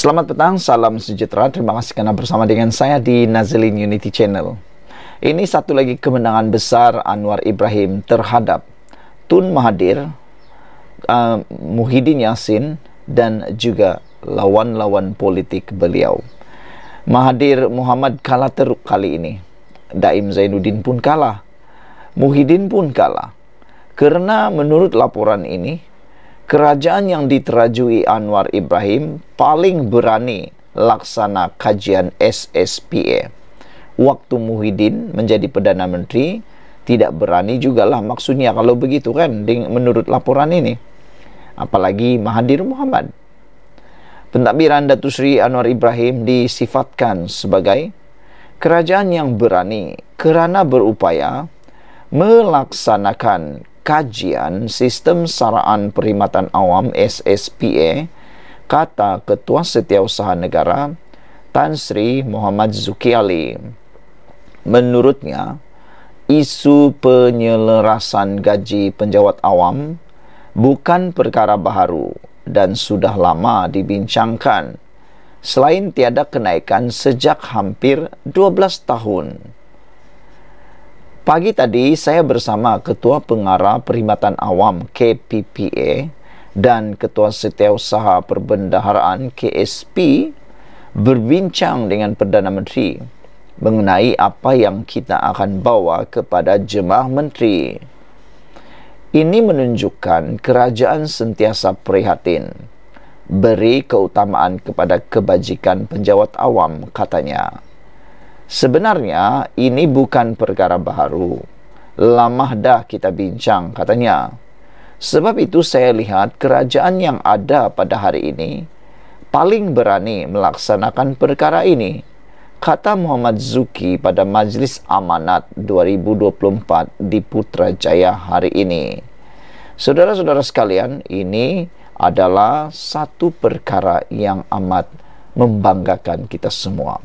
Selamat petang, salam sejahtera. Terima kasih kerana bersama dengan saya di Nazilin Unity Channel. Ini satu lagi kemenangan besar Anwar Ibrahim terhadap Tun Mahathir, uh, Muhyiddin Yassin dan juga lawan-lawan politik beliau. Mahathir Muhammad kalah teruk kali ini. Daim Zainuddin pun kalah. Muhyiddin pun kalah. Kerana menurut laporan ini, kerajaan yang diterajui Anwar Ibrahim paling berani laksana kajian SSPA. Waktu Muhyiddin menjadi Perdana Menteri, tidak berani juga lah maksudnya kalau begitu kan menurut laporan ini. Apalagi Mahathir Muhammad. Pentadbiran Datuk Seri Anwar Ibrahim disifatkan sebagai kerajaan yang berani kerana berupaya melaksanakan kajian sistem saraan perkhidmatan awam SSPA kata Ketua Setiausaha Negara Tan Sri Muhammad Zuki Ali, menurutnya isu penyelerasan gaji penjawat awam bukan perkara baru dan sudah lama dibincangkan selain tiada kenaikan sejak hampir 12 tahun Pagi tadi saya bersama Ketua Pengarah Perkhidmatan Awam KPPA dan Ketua Setiausaha Perbendaharaan KSP berbincang dengan Perdana Menteri mengenai apa yang kita akan bawa kepada jemaah menteri. Ini menunjukkan kerajaan sentiasa prihatin. Beri keutamaan kepada kebajikan penjawat awam, katanya. Sebenarnya ini bukan perkara baru. Lamah dah kita bincang katanya. Sebab itu saya lihat kerajaan yang ada pada hari ini paling berani melaksanakan perkara ini. Kata Muhammad Zuki pada Majlis Amanat 2024 di Putrajaya hari ini. Saudara-saudara sekalian, ini adalah satu perkara yang amat membanggakan kita semua.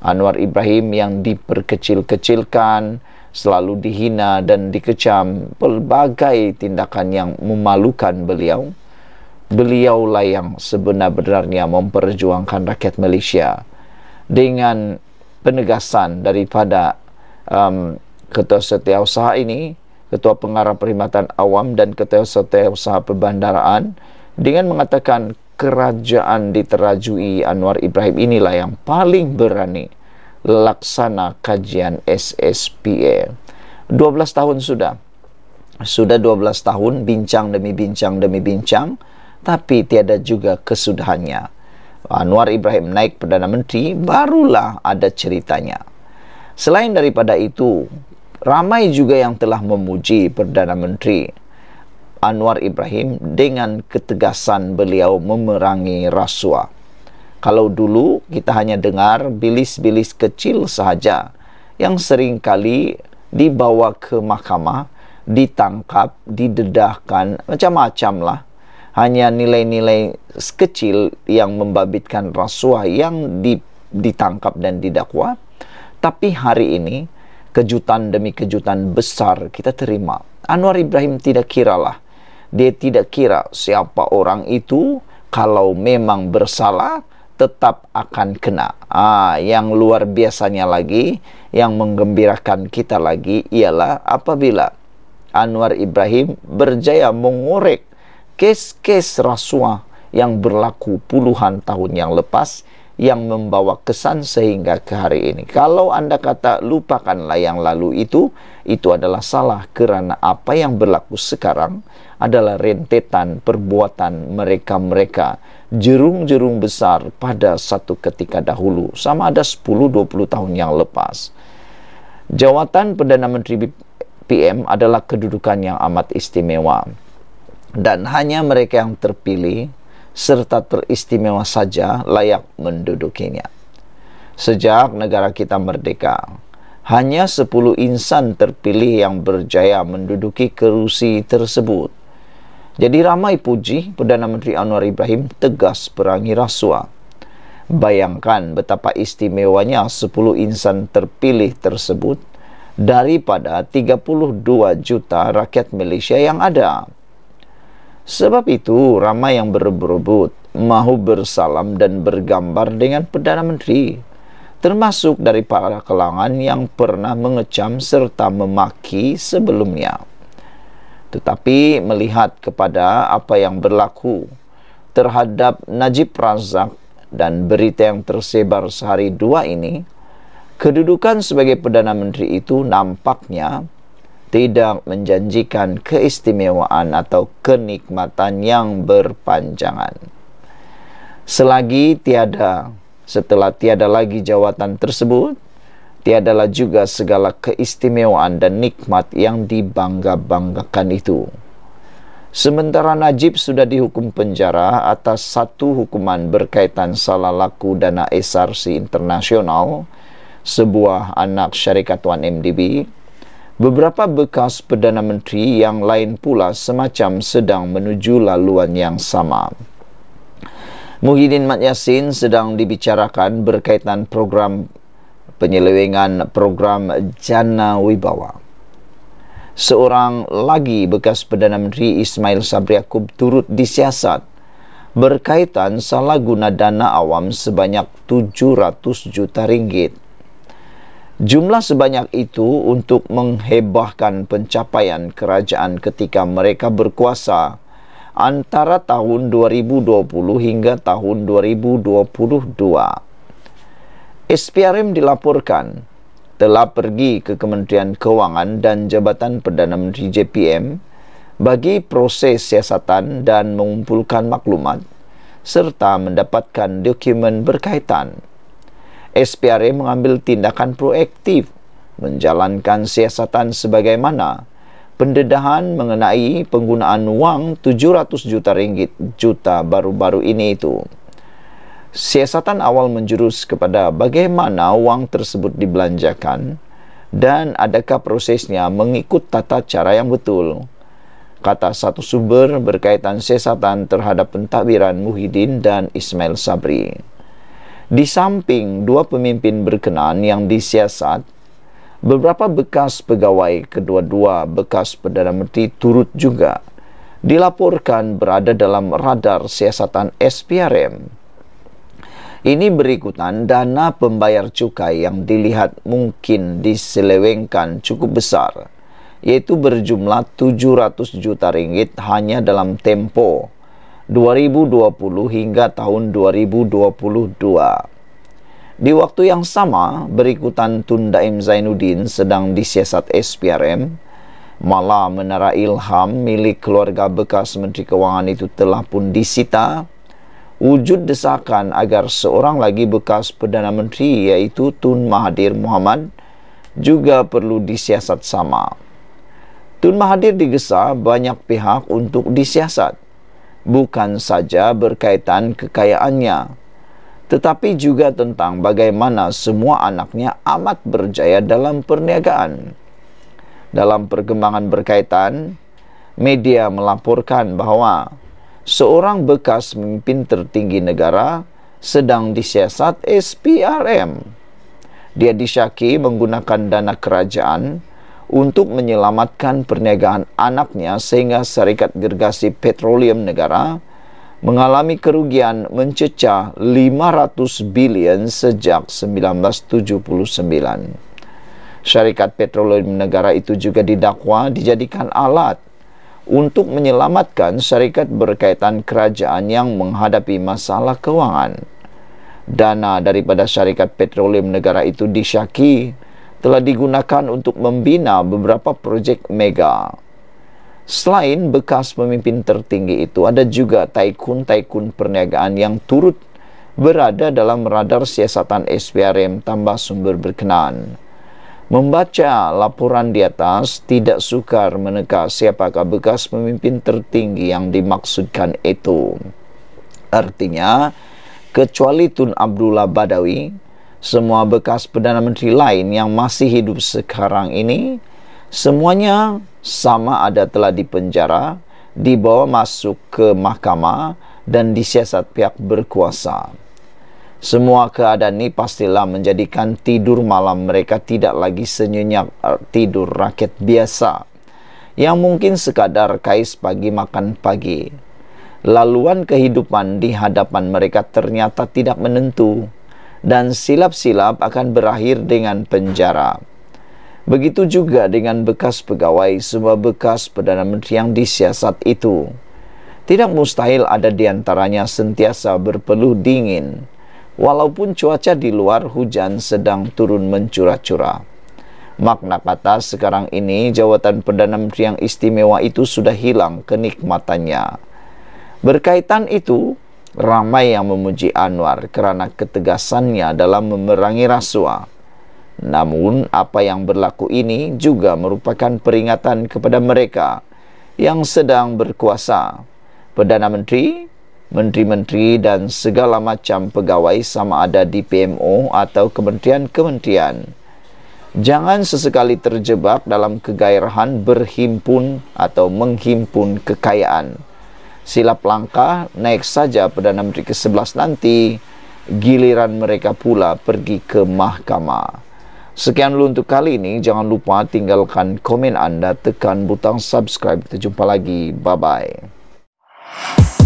Anwar Ibrahim yang diperkecil-kecilkan, selalu dihina dan dikecam pelbagai tindakan yang memalukan beliau. Beliaulah yang sebenar-benarnya memperjuangkan rakyat Malaysia dengan penegasan daripada um, Ketua Setiausaha ini, Ketua Pengarah Perkhidmatan Awam dan Ketua Setiausaha Perbandaraan dengan mengatakan kerajaan diterajui Anwar Ibrahim inilah yang paling berani laksana kajian SSPA 12 tahun sudah sudah 12 tahun bincang demi bincang demi bincang tapi tiada juga kesudahannya Anwar Ibrahim naik Perdana Menteri barulah ada ceritanya selain daripada itu ramai juga yang telah memuji Perdana Menteri Anwar Ibrahim dengan ketegasan beliau memerangi rasuah. Kalau dulu kita hanya dengar bilis-bilis kecil sahaja yang sering kali dibawa ke mahkamah, ditangkap, didedahkan, macam-macam lah. Hanya nilai-nilai kecil yang membabitkan rasuah yang ditangkap dan didakwa. Tapi hari ini, kejutan demi kejutan besar kita terima. Anwar Ibrahim tidak kiralah lah Dia tidak kira siapa orang itu, kalau memang bersalah tetap akan kena. Ah, yang luar biasanya lagi, yang menggembirakan kita lagi ialah apabila Anwar Ibrahim berjaya mengorek kes-kes rasuah yang berlaku puluhan tahun yang lepas yang membawa kesan sehingga ke hari ini. Kalau Anda kata lupakanlah yang lalu itu, itu adalah salah karena apa yang berlaku sekarang adalah rentetan perbuatan mereka-mereka jerung-jerung besar pada satu ketika dahulu. Sama ada 10-20 tahun yang lepas. Jawatan Perdana Menteri PM adalah kedudukan yang amat istimewa. Dan hanya mereka yang terpilih serta teristimewa saja layak mendudukinya. Sejak negara kita merdeka, hanya 10 insan terpilih yang berjaya menduduki kerusi tersebut. Jadi ramai puji Perdana Menteri Anwar Ibrahim tegas berangi rasuah. Bayangkan betapa istimewanya 10 insan terpilih tersebut daripada 32 juta rakyat Malaysia yang ada. Sebab itu ramai yang berebut mahu bersalam dan bergambar dengan Perdana Menteri termasuk dari para kelangan yang pernah mengecam serta memaki sebelumnya. Tetapi melihat kepada apa yang berlaku terhadap Najib Razak dan berita yang tersebar sehari dua ini, kedudukan sebagai Perdana Menteri itu nampaknya tidak menjanjikan keistimewaan atau kenikmatan yang berpanjangan. Selagi tiada, setelah tiada lagi jawatan tersebut, tiadalah juga segala keistimewaan dan nikmat yang dibangga-banggakan itu. Sementara Najib sudah dihukum penjara atas satu hukuman berkaitan salah laku dana SRC Internasional, sebuah anak syarikat 1MDB, Beberapa bekas Perdana Menteri yang lain pula semacam sedang menuju laluan yang sama. Muhyiddin Mat Yassin sedang dibicarakan berkaitan program penyelewengan program Jana Wibawa. Seorang lagi bekas Perdana Menteri Ismail Sabri Yaakob turut disiasat berkaitan salah guna dana awam sebanyak 700 juta ringgit. Jumlah sebanyak itu untuk menghebahkan pencapaian kerajaan ketika mereka berkuasa antara tahun 2020 hingga tahun 2022. Espiarim dilaporkan telah pergi ke Kementerian Keuangan dan Jabatan Perdana Menteri JPM bagi proses siasatan dan mengumpulkan maklumat serta mendapatkan dokumen berkaitan. SPRA mengambil tindakan proaktif menjalankan siasatan sebagaimana pendedahan mengenai penggunaan wang 700 juta ringgit juta baru-baru ini itu. Siasatan awal menjurus kepada bagaimana wang tersebut dibelanjakan dan adakah prosesnya mengikut tata cara yang betul. Kata satu sumber berkaitan siasatan terhadap pentadbiran Muhyiddin dan Ismail Sabri. Di samping dua pemimpin berkenan yang disiasat, beberapa bekas pegawai kedua-dua bekas Perdana Menteri turut juga dilaporkan berada dalam radar siasatan SPRM. Ini berikutan dana pembayar cukai yang dilihat mungkin diselewengkan cukup besar, yaitu berjumlah 700 juta ringgit hanya dalam tempo 2020 hingga tahun 2022. Di waktu yang sama, berikutan Tun Daim Zainuddin sedang disiasat SPRM, malah menara ilham milik keluarga bekas Menteri kewangan itu telah pun disita, wujud desakan agar seorang lagi bekas Perdana Menteri iaitu Tun Mahathir Mohamad juga perlu disiasat sama. Tun Mahathir digesa banyak pihak untuk disiasat bukan saja berkaitan kekayaannya tetapi juga tentang bagaimana semua anaknya amat berjaya dalam perniagaan. Dalam perkembangan berkaitan, media melaporkan bahawa seorang bekas pemimpin tertinggi negara sedang disiasat SPRM. Dia disyaki menggunakan dana kerajaan untuk menyelamatkan perniagaan anaknya sehingga Syarikat Gergasi Petroleum Negara mengalami kerugian mencecah 500 bilion sejak 1979. Syarikat Petroleum Negara itu juga didakwa dijadikan alat untuk menyelamatkan syarikat berkaitan kerajaan yang menghadapi masalah kewangan. Dana daripada syarikat petroleum negara itu disyaki telah digunakan untuk membina beberapa projek mega. Selain bekas pemimpin tertinggi itu, ada juga taikun-taikun perniagaan yang turut berada dalam radar siasatan SPRM tambah sumber berkenan. Membaca laporan di atas tidak sukar meneka siapakah bekas pemimpin tertinggi yang dimaksudkan itu. Artinya, kecuali Tun Abdullah Badawi, semua bekas Perdana Menteri lain yang masih hidup sekarang ini semuanya sama ada telah dipenjara, dibawa masuk ke mahkamah dan disiasat pihak berkuasa. Semua keadaan ini pastilah menjadikan tidur malam mereka tidak lagi senyap eh, tidur rakyat biasa yang mungkin sekadar kais pagi makan pagi. Laluan kehidupan di hadapan mereka ternyata tidak menentu dan silap-silap akan berakhir dengan penjara. Begitu juga dengan bekas pegawai semua bekas Perdana Menteri yang disiasat itu. Tidak mustahil ada di antaranya sentiasa berpeluh dingin, walaupun cuaca di luar hujan sedang turun mencura-cura. Makna kata sekarang ini jawatan Perdana Menteri yang istimewa itu sudah hilang kenikmatannya. Berkaitan itu, ramai yang memuji Anwar kerana ketegasannya dalam memerangi rasuah. Namun, apa yang berlaku ini juga merupakan peringatan kepada mereka yang sedang berkuasa. Perdana Menteri, Menteri-Menteri dan segala macam pegawai sama ada di PMO atau kementerian-kementerian. Jangan sesekali terjebak dalam kegairahan berhimpun atau menghimpun kekayaan silap langkah naik saja Perdana Menteri ke-11 nanti giliran mereka pula pergi ke mahkamah sekian dulu untuk kali ini jangan lupa tinggalkan komen anda tekan butang subscribe kita jumpa lagi bye bye